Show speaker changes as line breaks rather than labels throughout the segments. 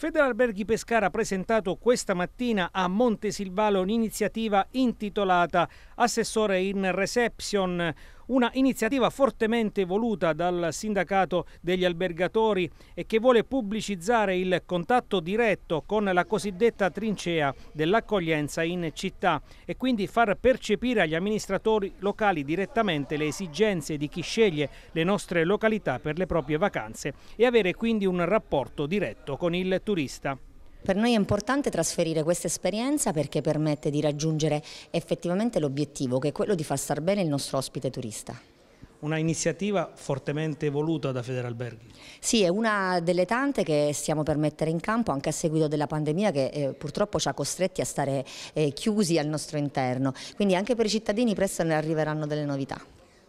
Federalberghi Pescara ha presentato questa mattina a Montesilvalo un'iniziativa intitolata Assessore in Reception, una iniziativa fortemente voluta dal sindacato degli albergatori e che vuole pubblicizzare il contatto diretto con la cosiddetta trincea dell'accoglienza in città e quindi far percepire agli amministratori locali direttamente le esigenze di chi sceglie le nostre località per le proprie vacanze e avere quindi un rapporto diretto con il turista.
Per noi è importante trasferire questa esperienza perché permette di raggiungere effettivamente l'obiettivo che è quello di far star bene il nostro ospite turista
una iniziativa fortemente voluta da Federalberghi.
Sì, è una delle tante che stiamo per mettere in campo anche a seguito della pandemia che eh, purtroppo ci ha costretti a stare eh, chiusi al nostro interno, quindi anche per i cittadini presto ne arriveranno delle novità.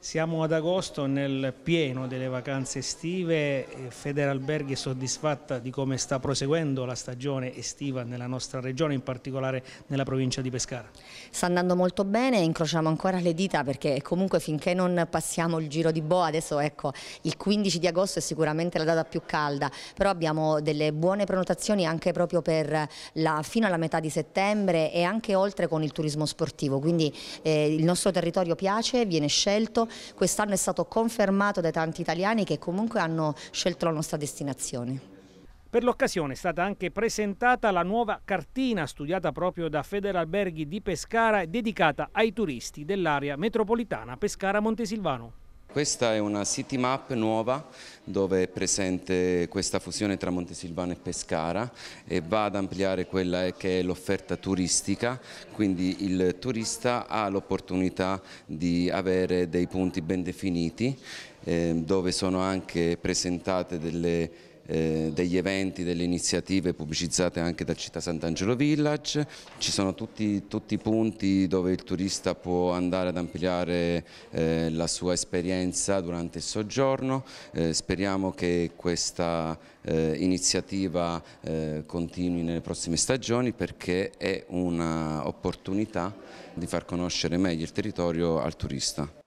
Siamo ad agosto nel pieno delle vacanze estive, Federalberghi è soddisfatta di come sta proseguendo la stagione estiva nella nostra regione, in particolare nella provincia di Pescara.
Sta andando molto bene, incrociamo ancora le dita perché comunque finché non passiamo il giro di boa, adesso ecco il 15 di agosto è sicuramente la data più calda, però abbiamo delle buone prenotazioni anche proprio per la, fino alla metà di settembre e anche oltre con il turismo sportivo, quindi eh, il nostro territorio piace, viene scelto, quest'anno è stato confermato dai tanti italiani che comunque hanno scelto la nostra destinazione.
Per l'occasione è stata anche presentata la nuova cartina studiata proprio da Federalberghi di Pescara dedicata ai turisti dell'area metropolitana Pescara-Montesilvano.
Questa è una city map nuova dove è presente questa fusione tra Montesilvano e Pescara e va ad ampliare quella che è l'offerta turistica, quindi il turista ha l'opportunità di avere dei punti ben definiti eh, dove sono anche presentate delle eh, degli eventi, delle iniziative pubblicizzate anche da Città Sant'Angelo Village, ci sono tutti, tutti, i punti dove il turista può andare ad ampliare eh, la sua esperienza durante il soggiorno, eh, speriamo che questa eh, iniziativa eh, continui nelle prossime stagioni perché è un'opportunità di far conoscere meglio il territorio al turista.